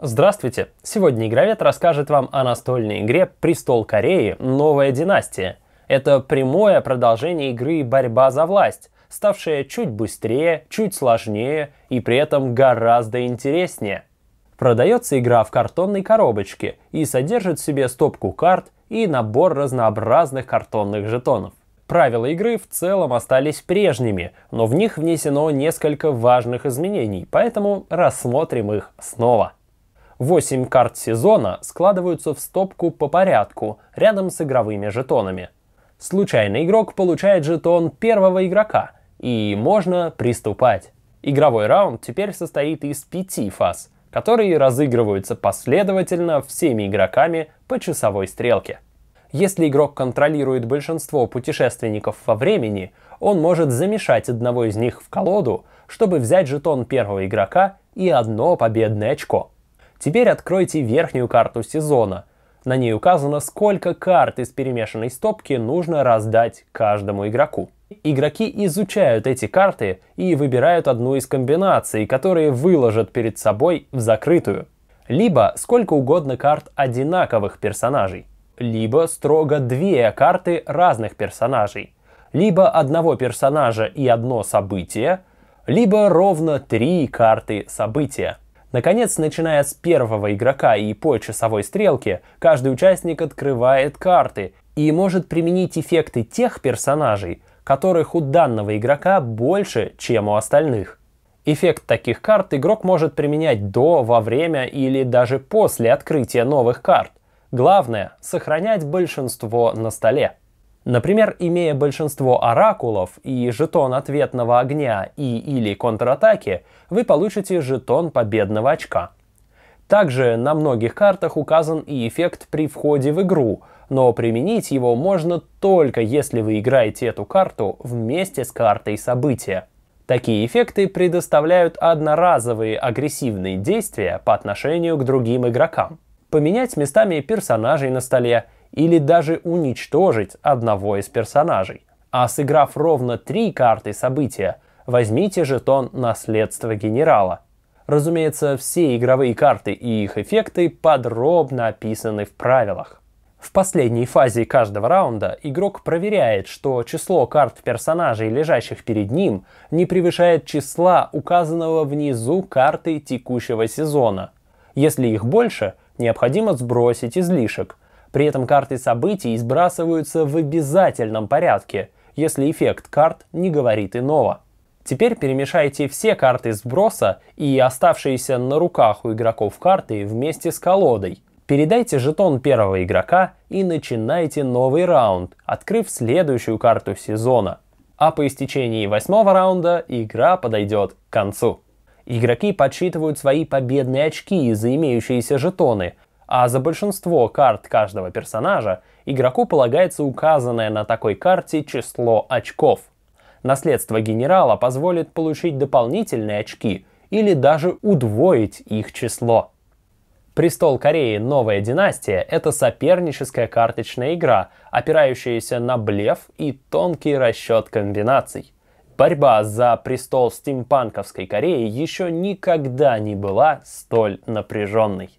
Здравствуйте! Сегодня Игровед расскажет вам о настольной игре «Престол Кореи. Новая династия». Это прямое продолжение игры «Борьба за власть», ставшая чуть быстрее, чуть сложнее и при этом гораздо интереснее. Продается игра в картонной коробочке и содержит в себе стопку карт и набор разнообразных картонных жетонов. Правила игры в целом остались прежними, но в них внесено несколько важных изменений, поэтому рассмотрим их снова. Восемь карт сезона складываются в стопку по порядку, рядом с игровыми жетонами. Случайный игрок получает жетон первого игрока, и можно приступать. Игровой раунд теперь состоит из пяти фаз, которые разыгрываются последовательно всеми игроками по часовой стрелке. Если игрок контролирует большинство путешественников во времени, он может замешать одного из них в колоду, чтобы взять жетон первого игрока и одно победное очко – Теперь откройте верхнюю карту сезона. На ней указано, сколько карт из перемешанной стопки нужно раздать каждому игроку. Игроки изучают эти карты и выбирают одну из комбинаций, которые выложат перед собой в закрытую. Либо сколько угодно карт одинаковых персонажей. Либо строго две карты разных персонажей. Либо одного персонажа и одно событие. Либо ровно три карты события. Наконец, начиная с первого игрока и по часовой стрелке, каждый участник открывает карты и может применить эффекты тех персонажей, которых у данного игрока больше, чем у остальных. Эффект таких карт игрок может применять до, во время или даже после открытия новых карт. Главное — сохранять большинство на столе. Например, имея большинство оракулов и жетон ответного огня и или контратаки, вы получите жетон победного очка. Также на многих картах указан и эффект при входе в игру, но применить его можно только если вы играете эту карту вместе с картой события. Такие эффекты предоставляют одноразовые агрессивные действия по отношению к другим игрокам. Поменять местами персонажей на столе или даже уничтожить одного из персонажей. А сыграв ровно три карты события, возьмите жетон «Наследство генерала». Разумеется, все игровые карты и их эффекты подробно описаны в правилах. В последней фазе каждого раунда игрок проверяет, что число карт персонажей, лежащих перед ним, не превышает числа, указанного внизу карты текущего сезона. Если их больше, необходимо сбросить излишек – при этом карты событий сбрасываются в обязательном порядке, если эффект карт не говорит иного. Теперь перемешайте все карты сброса и оставшиеся на руках у игроков карты вместе с колодой. Передайте жетон первого игрока и начинайте новый раунд, открыв следующую карту сезона. А по истечении восьмого раунда игра подойдет к концу. Игроки подсчитывают свои победные очки за имеющиеся жетоны, а за большинство карт каждого персонажа игроку полагается указанное на такой карте число очков. Наследство генерала позволит получить дополнительные очки или даже удвоить их число. Престол Кореи «Новая династия» — это соперническая карточная игра, опирающаяся на блеф и тонкий расчет комбинаций. Борьба за престол стимпанковской Кореи еще никогда не была столь напряженной.